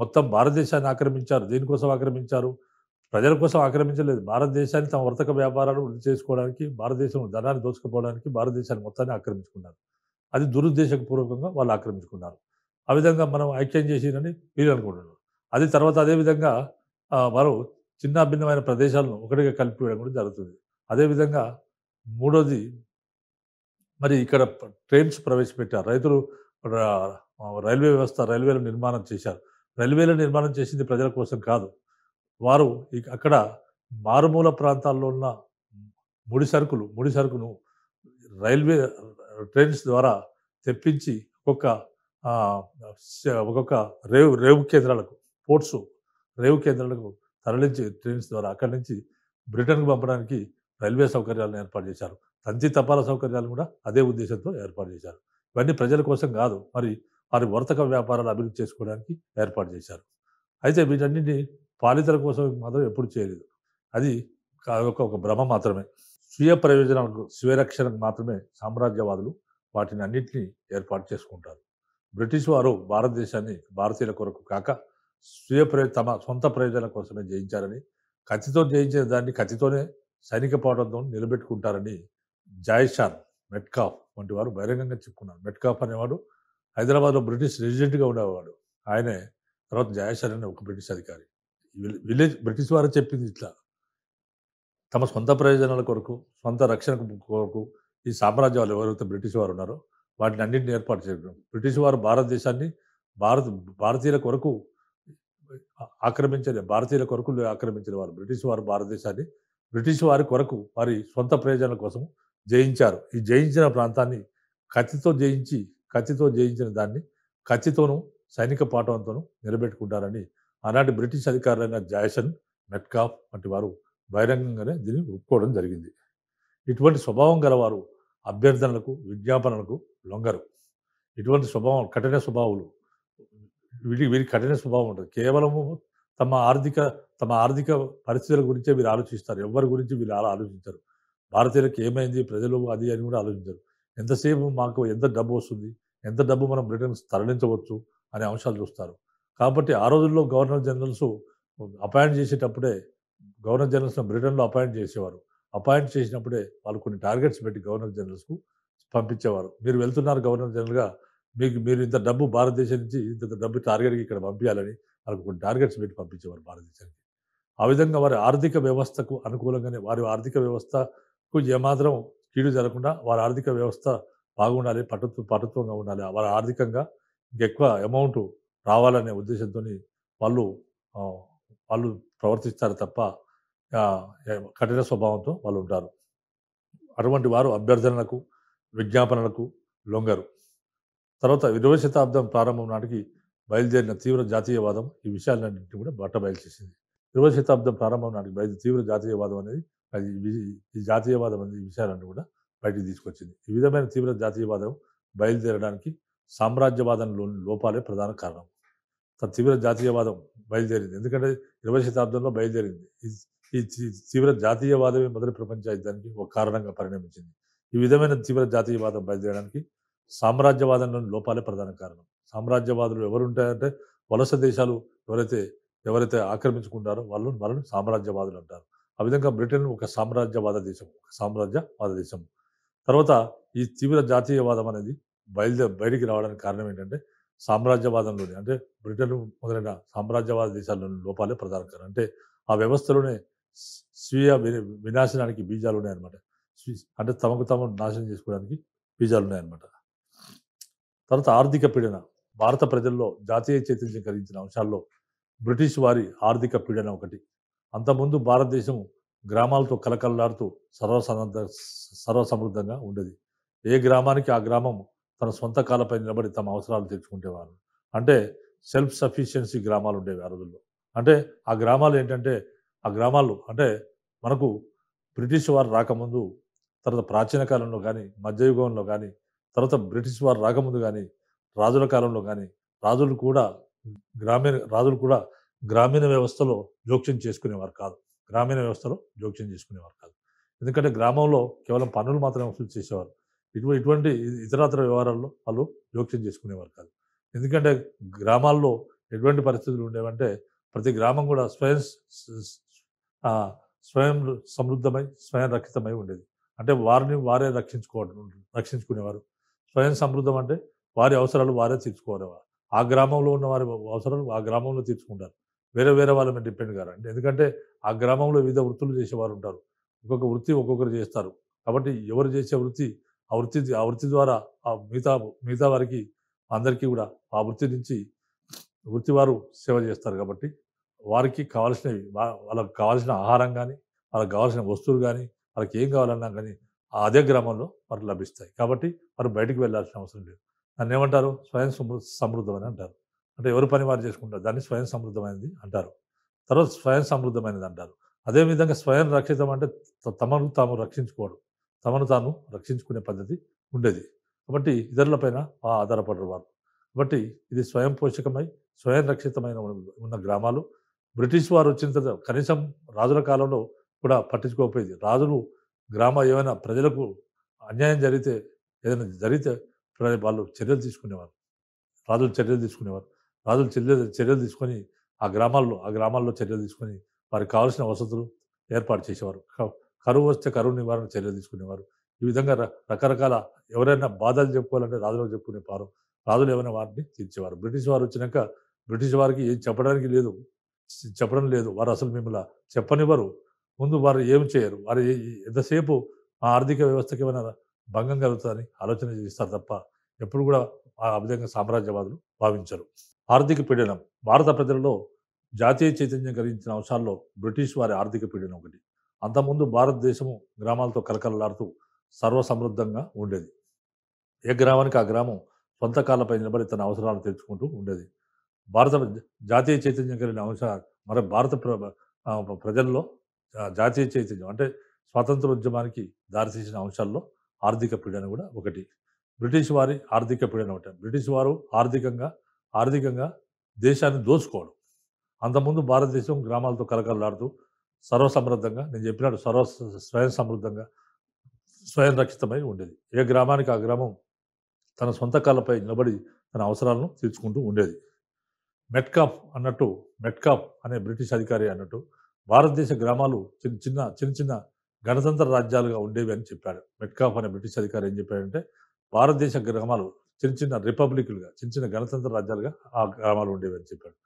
మొత్తం భారతదేశాన్ని ఆక్రమించారు దేనికోసం ఆక్రమించారు ప్రజల కోసం ఆక్రమించలేదు భారతదేశాన్ని తమ వర్తక వ్యాపారాలు వృద్ధి చేసుకోవడానికి భారతదేశం ధనాన్ని దోచుకుపోవడానికి భారతదేశాన్ని మొత్తాన్ని ఆక్రమించుకున్నారు అది దురుద్దేశపూర్వకంగా వాళ్ళు ఆక్రమించుకున్నారు ఆ విధంగా మనం ఐక్యం చేసిందని వీరు అనుకుంటున్నారు అది తర్వాత అదేవిధంగా వారు చిన్న భిన్నమైన ప్రదేశాలను ఒకటిగా కలిపి వేయడం కూడా జరుగుతుంది అదేవిధంగా మూడోది మరి ఇక్కడ ట్రైన్స్ ప్రవేశపెట్టారు రైతులు రైల్వే వ్యవస్థ రైల్వేలు నిర్మాణం చేశారు రైల్వేలు నిర్మాణం చేసింది ప్రజల కోసం కాదు వారు అక్కడ మారుమూల ప్రాంతాల్లో ఉన్న ముడి సరుకులు ముడి సరుకును రైల్వే ట్రైన్స్ ద్వారా తెప్పించి ఒక్కొక్క ఒక్కొక్క రేవు రేవు కేంద్రాలకు పోర్ట్స్ రేవు కేంద్రాలకు తరలించి ట్రైన్స్ ద్వారా అక్కడి నుంచి బ్రిటన్కు పంపడానికి రైల్వే సౌకర్యాలను ఏర్పాటు చేశారు తంతి తపాల సౌకర్యాలు కూడా అదే ఉద్దేశంతో ఏర్పాటు చేశారు ఇవన్నీ ప్రజల కోసం కాదు మరి వారి వర్తక వ్యాపారాలు అభివృద్ధి చేసుకోవడానికి ఏర్పాటు చేశారు అయితే వీటన్నింటినీ పాలితల కోసం మాత్రం ఎప్పుడు చేయలేదు అది ఒక భ్రమ మాత్రమే స్వీయ ప్రయోజనాలకు స్వీయరక్షణకు మాత్రమే సామ్రాజ్యవాదులు వాటిని అన్నింటినీ ఏర్పాటు చేసుకుంటారు బ్రిటిష్ వారు భారతదేశాన్ని భారతీయుల కొరకు కాక స్వీయ ప్రయోజ తమ సొంత ప్రయోజనాల కోసమే జయించారని కత్తితో జయించిన దాన్ని కత్తితోనే సైనిక పాఠంతో నిలబెట్టుకుంటారని జాయ్షాన్ మెట్కాఫ్ వంటి వారు బహిరంగంగా చెప్పుకున్నారు మెట్కాఫ్ అనేవాడు హైదరాబాద్లో బ్రిటిష్ రెసిడెంట్గా ఉండేవాడు ఆయనే తర్వాత జాయశాన్ అనే ఒక బ్రిటిష్ అధికారి విలేజ్ బ్రిటిష్ వారు చెప్పింది ఇట్లా తమ సొంత ప్రయోజనాల కొరకు సొంత రక్షణ కొరకు ఈ సామ్రాజ్యాలు ఎవరైతే బ్రిటిష్ వారు ఉన్నారో వాటిని అన్నింటిని ఏర్పాటు చేయడం బ్రిటిష్ వారు భారతదేశాన్ని భారత భారతీయుల కొరకు ఆక్రమించలే భారతీయుల కొరకు ఆక్రమించిన వారు బ్రిటిష్ వారు భారతదేశాన్ని బ్రిటిష్ వారి కొరకు వారి సొంత ప్రయోజనాల కోసం జయించారు ఈ జయించిన ప్రాంతాన్ని కత్తితో జయించి కత్తితో జయించిన దాన్ని కత్తితోనూ సైనిక పాఠవంతోనూ నిలబెట్టుకుంటారని ఆనాటి బ్రిటిష్ అధికారులైన జాయసన్ మెట్కాఫ్ వంటి వారు బహిరంగంగానే దీన్ని ఒప్పుకోవడం జరిగింది ఇటువంటి స్వభావం గలవారు అభ్యర్థనలకు విజ్ఞాపనలకు లొంగరు ఇటువంటి స్వభావం కఠిన స్వభావులు వీటి వీరికి కఠిన స్వభావం ఉంటుంది కేవలము తమ ఆర్థిక తమ ఆర్థిక పరిస్థితుల గురించే వీరు ఆలోచిస్తారు ఎవరి గురించి వీళ్ళు అలా ఆలోచించరు భారతీయులకు ఏమైంది ప్రజలు అది అని కూడా ఆలోచించరు ఎంతసేపు మాకు ఎంత డబ్బు వస్తుంది ఎంత డబ్బు మనం బ్రిటన్ తరలించవచ్చు అనే అంశాలు చూస్తారు కాబట్టి ఆ రోజుల్లో గవర్నర్ జనరల్స్ అపాయింట్ చేసేటప్పుడే గవర్నర్ జనరల్స్ను బ్రిటన్లో అపాయింట్ చేసేవారు అపాయింట్ చేసినప్పుడే వాళ్ళు కొన్ని టార్గెట్స్ పెట్టి గవర్నర్ జనరల్స్కు పంపించేవారు మీరు వెళ్తున్నారు గవర్నర్ జనరల్గా మీకు మీరు ఇంత డబ్బు భారతదేశం నుంచి ఇంత డబ్బు టార్గెట్కి ఇక్కడ పంపించాలని వాళ్ళకు కొన్ని టార్గెట్స్ పెట్టి పంపించేవారు భారతదేశానికి ఆ విధంగా వారి ఆర్థిక వ్యవస్థకు అనుకూలంగానే వారి ఆర్థిక వ్యవస్థకు ఏమాత్రం కీడు జరగకుండా వారి ఆర్థిక వ్యవస్థ బాగుండాలి పటుత్వ పటుత్వంగా ఉండాలి వారి ఆర్థికంగా ఎక్కువ అమౌంట్ రావాలనే ఉద్దేశంతో వాళ్ళు వాళ్ళు ప్రవర్తిస్తారు తప్ప కఠిన స్వభావంతో వాళ్ళు ఉంటారు అటువంటి వారు అభ్యర్థనలకు విజ్ఞాపనలకు లొంగరు తర్వాత ఇరవై శతాబ్దం ప్రారంభం నాటికి బయలుదేరిన తీవ్ర జాతీయవాదం ఈ విషయాలన్నింటినీ కూడా బయలు చేసింది ఇరవై శతాబ్దం ప్రారంభం నాటికి బయట తీవ్ర జాతీయవాదం అనేది అది ఈ జాతీయవాదం అనేది ఈ విషయాలన్నీ కూడా బయటికి తీసుకొచ్చింది ఈ విధమైన తీవ్ర జాతీయవాదం బయలుదేరడానికి సామ్రాజ్యవాదంలోని లోపాలే ప్రధాన కారణం తీవ్ర జాతీయవాదం బయలుదేరింది ఎందుకంటే ఇరవై శతాబ్దంలో బయలుదేరింది ఈ తీవ్ర జాతీయవాదమే మొదటి ప్రపంచ యుద్ధానికి ఒక కారణంగా పరిణమించింది ఈ విధమైన తీవ్ర జాతీయవాదం బయలుదేరడానికి సామ్రాజ్యవాదంలోని లోపాలే ప్రధాన కారణం సామ్రాజ్యవాదులు ఎవరుంటాయంటే వలస దేశాలు ఎవరైతే ఎవరైతే ఆక్రమించుకుంటారో వాళ్ళు వాళ్ళని సామ్రాజ్యవాదులు అంటారు ఆ విధంగా బ్రిటన్ ఒక సామ్రాజ్యవాద దేశం ఒక సామ్రాజ్యవాద దేశం తర్వాత ఈ తీవ్ర జాతీయవాదం అనేది బయలుదే బయటికి రావడానికి కారణం ఏంటంటే సామ్రాజ్యవాదంలోని అంటే బ్రిటన్ మొదలైన సామ్రాజ్యవాద దేశాల్లోని లోపాలే ప్రధాన కారణం అంటే ఆ వ్యవస్థలోనే స్వీయ వినాశనానికి బీజాలు ఉన్నాయన్నమాట అంటే తమకు తాము నాశనం చేసుకోవడానికి బీజాలు ఉన్నాయన్నమాట తర్వాత ఆర్థిక పీడన భారత ప్రజల్లో జాతీయ చైతన్యం కలిగించిన అంశాల్లో బ్రిటిష్ వారి ఆర్థిక పీడన ఒకటి అంతకుముందు భారతదేశం గ్రామాలతో కలకల్లాడుతూ సర్వసన్నద్ధ సర్వసమృద్ధంగా ఉండేది ఏ గ్రామానికి ఆ గ్రామం తన సొంత కాలపై నిలబడి తమ అవసరాలు తెచ్చుకుంటేవారు అంటే సెల్ఫ్ సఫిషియన్సీ గ్రామాలు ఉండేవి ఆ రోజుల్లో అంటే ఆ గ్రామాలు ఏంటంటే ఆ గ్రామాలు అంటే మనకు బ్రిటిష్ వారు రాకముందు తర్వాత ప్రాచీన కాలంలో కానీ మధ్యయుగంలో కానీ తర్వాత బ్రిటిష్ వారు రాకముందు కానీ రాజుల కాలంలో కానీ రాజులు కూడా గ్రామీణ రాజులు కూడా గ్రామీణ వ్యవస్థలో జోక్యం చేసుకునేవారు కాదు గ్రామీణ వ్యవస్థలో జోక్యం చేసుకునేవారు కాదు ఎందుకంటే గ్రామంలో కేవలం పనులు మాత్రమే వసూలు చేసేవారు ఇటు ఇటువంటి ఇతరత్ర వ్యవహారాల్లో వాళ్ళు జోక్యం చేసుకునేవారు కాదు ఎందుకంటే గ్రామాల్లో ఎటువంటి పరిస్థితులు ఉండేవంటే ప్రతి గ్రామం కూడా స్వయం స్వయం సమృద్ధమై స్వయం రక్షితమై ఉండేది అంటే వారిని వారే రక్షించుకోవడం రక్షించుకునేవారు స్వయం సమృద్ధం అంటే వారి అవసరాలు వారే తీర్చుకోవాలి ఆ గ్రామంలో ఉన్న వారి అవసరాలు ఆ గ్రామంలో తీర్చుకుంటారు వేరే వేరే వాళ్ళ మీద డిపెండ్ కారు అంటే ఎందుకంటే ఆ గ్రామంలో వివిధ వృత్తులు చేసేవారు ఉంటారు ఒక్కొక్క వృత్తి ఒక్కొక్కరు చేస్తారు కాబట్టి ఎవరు చేసే వృత్తి ఆ వృత్తి ఆ వృత్తి ద్వారా ఆ మిగతా మిగతా వారికి అందరికీ కూడా ఆ వృత్తి నుంచి వృత్తి వారు సేవ చేస్తారు కాబట్టి వారికి కావాల్సినవి వాళ్ళకి కావాల్సిన ఆహారం కానీ వాళ్ళకి కావాల్సిన వస్తువులు కానీ వాళ్ళకి ఏం కావాలన్నా కానీ అదే గ్రామంలో వారికి లభిస్తాయి కాబట్టి వారు బయటకు వెళ్ళాల్సిన అవసరం లేదు దాన్ని ఏమంటారు స్వయం సమృద్ధం అని అంటారు అంటే ఎవరు పని వారు చేసుకుంటారు దాన్ని స్వయం సమృద్ధమైనది అంటారు తర్వాత స్వయం సమృద్ధమైనది అంటారు అదేవిధంగా స్వయం రక్షితం అంటే తమను తాము రక్షించుకోవడం తమను తాను రక్షించుకునే పద్ధతి ఉండేది కాబట్టి ఇతరులపైన ఆధారపడరు వారు కాబట్టి ఇది స్వయం పోషకమై స్వయం రక్షితమైన ఉన్న గ్రామాలు బ్రిటిష్ వారు వచ్చిన తర్వాత కనీసం రాజుల కాలంలో కూడా పట్టించుకోకపోయేది రాజులు గ్రామ ఏమైనా ప్రజలకు అన్యాయం జరిగితే ఏదైనా జరిగితే వాళ్ళు చర్యలు తీసుకునేవారు రాజులు చర్యలు తీసుకునేవారు రాజులు చర్యలు చర్యలు తీసుకొని ఆ గ్రామాల్లో ఆ గ్రామాల్లో చర్యలు తీసుకొని వారికి కావాల్సిన వసతులు ఏర్పాటు చేసేవారు కరువు వస్తే కరువు నివారణ చర్యలు తీసుకునేవారు ఈ విధంగా రకరకాల ఎవరైనా బాధలు చెప్పుకోవాలంటే రాజులకు చెప్పుకునే పారు రాజులు ఏమైనా వారిని తీర్చేవారు బ్రిటిష్ వారు వచ్చినాక బ్రిటిష్ వారికి ఏం చెప్పడానికి లేదు చెప్పడం లేదు వారు అసలు మిమ్మల్ని చెప్పనివ్వరు ముందు వారు ఏం చేయరు వారు ఎంతసేపు ఆ ఆర్థిక వ్యవస్థకి ఏమైనా భంగం కలుగుతుందని ఆలోచన చేస్తారు తప్ప ఎప్పుడు కూడా ఆ విధంగా సామ్రాజ్యవాదులు భావించరు ఆర్థిక పీడనం భారత ప్రజలలో జాతీయ చైతన్యం కలిగించిన అంశాల్లో బ్రిటిష్ వారి ఆర్థిక పీడనం ఒకటి అంతకుముందు భారతదేశము గ్రామాలతో కలకలలాడుతూ సర్వసమృద్ధంగా ఉండేది ఏ గ్రామానికి ఆ గ్రామం సొంత కాళ్ళపై నిలబడి తన అవసరాలు తెచ్చుకుంటూ ఉండేది భారత జాతీయ చైతన్యం కలిగిన అంశ మరి భారత ప్రజల్లో జాతీయ చైతన్యం అంటే స్వాతంత్ర ఉద్యమానికి దారితీసిన అంశాల్లో ఆర్థిక పీడన కూడా ఒకటి బ్రిటిష్ వారి ఆర్థిక పీడన ఒకటి బ్రిటిష్ వారు ఆర్థికంగా ఆర్థికంగా దేశాన్ని దోచుకోవడం అంతకుముందు భారతదేశం గ్రామాలతో కలకలలాడుతూ సర్వసమృద్ధంగా నేను చెప్పినట్టు సర్వ స్వయం సమృద్ధంగా స్వయం రక్షితమై ఉండేది ఏ గ్రామానికి ఆ గ్రామం తన సొంత కాళ్ళపై నిలబడి తన అవసరాలను తీర్చుకుంటూ ఉండేది మెట్కాఫ్ అన్నట్టు మెట్కాఫ్ అనే బ్రిటిష్ అధికారి అన్నట్టు భారతదేశ గ్రామాలు చిన్న చిన్న చిన్న చిన్న గణతంత్ర రాజ్యాలుగా ఉండేవి అని చెప్పాడు మెట్కాఫ్ అనే బ్రిటిష్ అధికారి ఏం చెప్పాడంటే భారతదేశ గ్రామాలు చిన్న చిన్న రిపబ్లిక్లుగా చిన్న చిన్న గణతంత్ర రాజ్యాలుగా ఆ గ్రామాలు ఉండేవి అని చెప్పాడు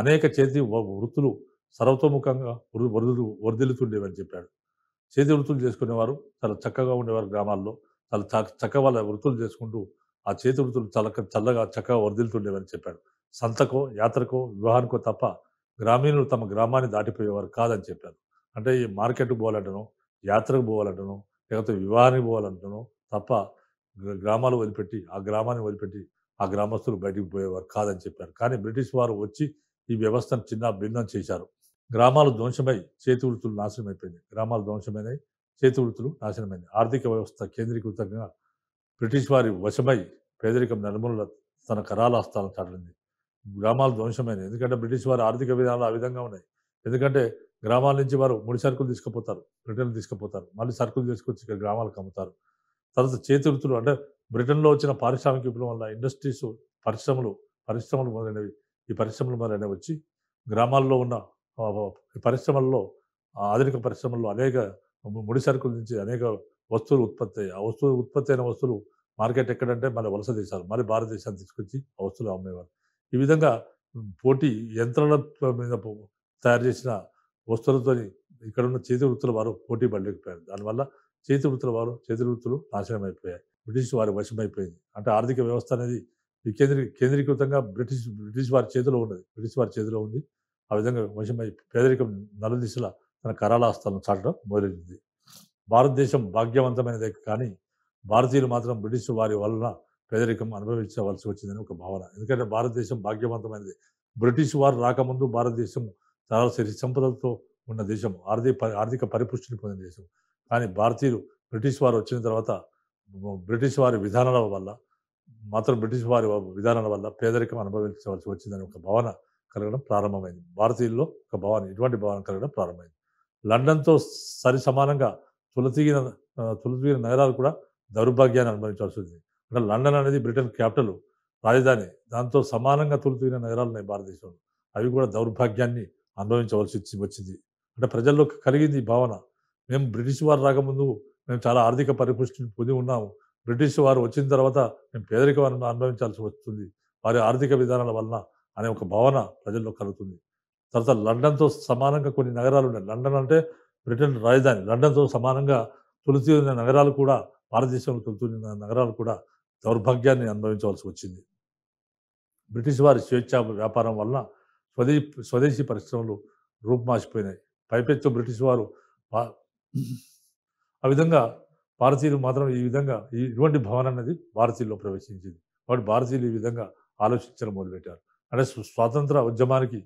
అనేక చేతి వృత్తులు సర్వతోముఖంగా వరుదులు వరదిల్లుతుండేవని చెప్పాడు చేతి వృత్తులు చేసుకునేవారు చాలా చక్కగా ఉండేవారు గ్రామాల్లో చాలా చక్క వాళ్ళ వృత్తులు చేసుకుంటూ ఆ చేతి వృత్తులు చల్లక చల్లగా చక్కగా వరదిల్తుండేవని చెప్పాడు సంతకో యాత్రకో వివాహానికో తప్ప గ్రామీణులు తమ గ్రామాన్ని దాటిపోయేవారు కాదని చెప్పారు అంటే ఈ మార్కెట్ పోవాలంటనో యాత్రకు పోవాలంటను లేకపోతే వివాహానికి పోవాలంటను తప్ప గ్రామాలు వదిలిపెట్టి ఆ గ్రామాన్ని వదిలిపెట్టి ఆ గ్రామస్తులు బయటికి పోయేవారు కాదని చెప్పారు కానీ బ్రిటిష్ వారు వచ్చి ఈ వ్యవస్థను చిన్న భిన్నం చేశారు గ్రామాలు ధ్వంసమై చేతి వృత్తులు నాశనమైపోయింది గ్రామాలు ధ్వంసమైనవి చేతి వృత్తులు నాశనమైంది ఆర్థిక వ్యవస్థ కేంద్రీకృతంగా బ్రిటిష్ వారి వశమై పేదరికం నలుమూల తన కరాల హస్తాలను చాటింది గ్రామాలు ధ్వంసమైనవి ఎందుకంటే బ్రిటిష్ వారి ఆర్థిక విధానాలు ఆ విధంగా ఉన్నాయి ఎందుకంటే గ్రామాల నుంచి వారు ముడి సరుకులు తీసుకుపోతారు రిటర్న్ తీసుకుపోతారు మళ్ళీ సరుకులు తీసుకొచ్చి ఇక్కడ గ్రామాలకు అమ్ముతారు తర్వాత చేతివృత్తులు అంటే బ్రిటన్లో వచ్చిన పారిశ్రామిక విప్లవం వల్ల ఇండస్ట్రీస్ పరిశ్రమలు పరిశ్రమలు మొదలైనవి ఈ పరిశ్రమలు మొదలైనవి వచ్చి గ్రామాల్లో ఉన్న పరిశ్రమల్లో ఆధునిక పరిశ్రమల్లో అనేక ముడి సరుకుల నుంచి అనేక వస్తువులు ఉత్పత్తి అయ్యాయి ఆ వస్తువులు ఉత్పత్తి అయిన వస్తువులు మార్కెట్ ఎక్కడంటే మళ్ళీ వలస దేశాలు మళ్ళీ భారతదేశాన్ని తీసుకొచ్చి ఆ వస్తువులు అమ్మేవారు ఈ విధంగా పోటీ యంత్రాల మీద తయారు చేసిన వస్తువులతో ఇక్కడ ఉన్న చేతి వృత్తుల వారు పోటీ పడలేకపోయారు దానివల్ల చేతి వృత్తుల వారు చేతి వృత్తులు నాశనం అయిపోయాయి బ్రిటిష్ వారి వశమైపోయింది అంటే ఆర్థిక వ్యవస్థ అనేది కేంద్రీ కేంద్రీకృతంగా బ్రిటిష్ బ్రిటిష్ వారి చేతిలో ఉన్నది బ్రిటిష్ వారి చేతిలో ఉంది ఆ విధంగా వశమై పేదరికం నలుదిశల తన కరాళాస్తాలను చాటడం మొదలైంది భారతదేశం భాగ్యవంతమైనదే కానీ భారతీయులు మాత్రం బ్రిటిష్ వారి వలన పేదరికం అనుభవించవలసి వచ్చిందని ఒక భావన ఎందుకంటే భారతదేశం భాగ్యవంతమైనది బ్రిటిష్ వారు రాకముందు భారతదేశం చాలా శరీర సంపదలతో ఉన్న దేశం ఆర్థిక ఆర్థిక పరిపుష్టిని పొందిన దేశం కానీ భారతీయులు బ్రిటిష్ వారు వచ్చిన తర్వాత బ్రిటిష్ వారి విధానాల వల్ల మాత్రం బ్రిటిష్ వారి విధానాల వల్ల పేదరికం అనుభవించవలసి వచ్చిందని ఒక భావన కలగడం ప్రారంభమైంది భారతీయుల్లో ఒక భావన ఇటువంటి భావన కలగడం ప్రారంభమైంది లండన్తో సరి సమానంగా తులతిగిన తులతిగిన నగరాలు కూడా దౌర్భాగ్యాన్ని అనుభవించాల్సి ఉంది అంటే లండన్ అనేది బ్రిటన్ క్యాపిటల్ రాజధాని దాంతో సమానంగా తులతీగిన నగరాలు ఉన్నాయి భారతదేశంలో అవి కూడా దౌర్భాగ్యాన్ని అనుభవించవలసి వచ్చి వచ్చింది అంటే ప్రజల్లో కలిగింది భావన మేము బ్రిటిష్ వారు రాకముందు మేము చాలా ఆర్థిక పరిపుష్టిని పొంది ఉన్నాము బ్రిటిష్ వారు వచ్చిన తర్వాత మేము పేదరికం అనుభవించాల్సి వస్తుంది వారి ఆర్థిక విధానాల వలన అనే ఒక భావన ప్రజల్లో కలుగుతుంది తర్వాత లండన్తో సమానంగా కొన్ని నగరాలు ఉన్నాయి లండన్ అంటే బ్రిటన్ రాజధాని లండన్తో సమానంగా తొలిచి ఉన్న నగరాలు కూడా భారతదేశంలో ఉన్న నగరాలు కూడా దౌర్భాగ్యాన్ని అనుభవించవలసి వచ్చింది బ్రిటిష్ వారి స్వేచ్ఛ వ్యాపారం వలన స్వదేశీ స్వదేశీ పరిశ్రమలు రూపుమాసిపోయినాయి పైపెచ్చు బ్రిటిష్ వారు ఆ విధంగా భారతీయులు మాత్రం ఈ విధంగా ఇటువంటి భవనం అనేది భారతీయుల్లో ప్రవేశించింది కాబట్టి భారతీయులు ఈ విధంగా ఆలోచించడం మొదలుపెట్టారు అంటే స్వాతంత్ర ఉద్యమానికి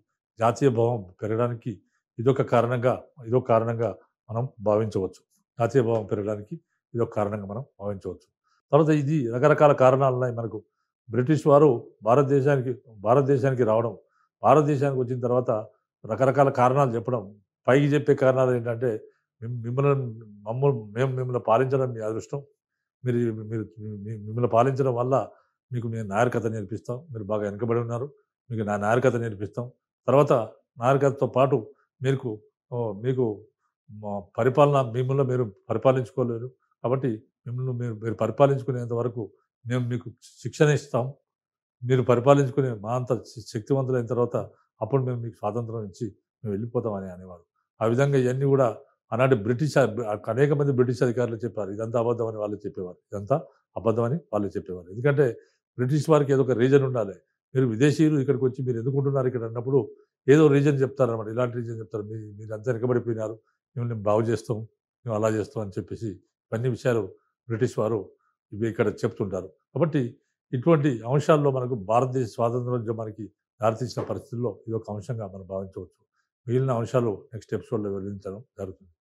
జాతీయ భావం పెరగడానికి ఇదొక కారణంగా ఇదొక కారణంగా మనం భావించవచ్చు జాతీయ భావం పెరగడానికి ఇదొక కారణంగా మనం భావించవచ్చు తర్వాత ఇది రకరకాల కారణాలున్నాయి మనకు బ్రిటిష్ వారు భారతదేశానికి భారతదేశానికి రావడం భారతదేశానికి వచ్చిన తర్వాత రకరకాల కారణాలు చెప్పడం పైకి చెప్పే కారణాలు ఏంటంటే మిమ్మల్ని మమ్మల్ని మేము మిమ్మల్ని పాలించడం మీ అదృష్టం మీరు మీరు మిమ్మల్ని పాలించడం వల్ల మీకు మేము నాయకత నేర్పిస్తాం మీరు బాగా వెనుకబడి ఉన్నారు మీకు నా నాయకత నేర్పిస్తాం తర్వాత నాయకతతో పాటు మీకు మీకు పరిపాలన మిమ్మల్ని మీరు పరిపాలించుకోలేరు కాబట్టి మిమ్మల్ని మీరు మీరు పరిపాలించుకునేంత వరకు మేము మీకు శిక్షణ ఇస్తాం మీరు పరిపాలించుకునే మా అంత శక్తివంతులైన తర్వాత అప్పుడు మేము మీకు స్వాతంత్రం ఇచ్చి మేము వెళ్ళిపోతామని అనేవారు ఆ విధంగా ఇవన్నీ కూడా ఆనాటి బ్రిటిష్ అనేక మంది బ్రిటిష్ అధికారులు చెప్పారు ఇదంతా అబద్ధం అని వాళ్ళు చెప్పేవారు ఇదంతా అబద్ధం అని వాళ్ళు చెప్పేవారు ఎందుకంటే బ్రిటిష్ వారికి ఏదో ఒక రీజన్ ఉండాలి మీరు విదేశీయులు ఇక్కడికి వచ్చి మీరు ఎందుకుంటున్నారు ఇక్కడ అన్నప్పుడు ఏదో రీజన్ చెప్తారనమాట ఇలాంటి రీజన్ చెప్తారు మీరు మీరు అంతా వెనకబడిపోయినారు మిమ్మల్ని బాగు చేస్తాం మేము అలా చేస్తాం అని చెప్పేసి ఇవన్నీ విషయాలు బ్రిటిష్ వారు ఇవి ఇక్కడ చెప్తుంటారు కాబట్టి ఇటువంటి అంశాల్లో మనకు భారతదేశ స్వాతంత్రోద్యమానికి దారితీసిన పరిస్థితుల్లో ఇది ఒక అంశంగా మనం భావించవచ్చు మిగిలిన అంశాలు నెక్స్ట్ ఎపిసోడ్లో వెల్లడించడం జరుగుతుంది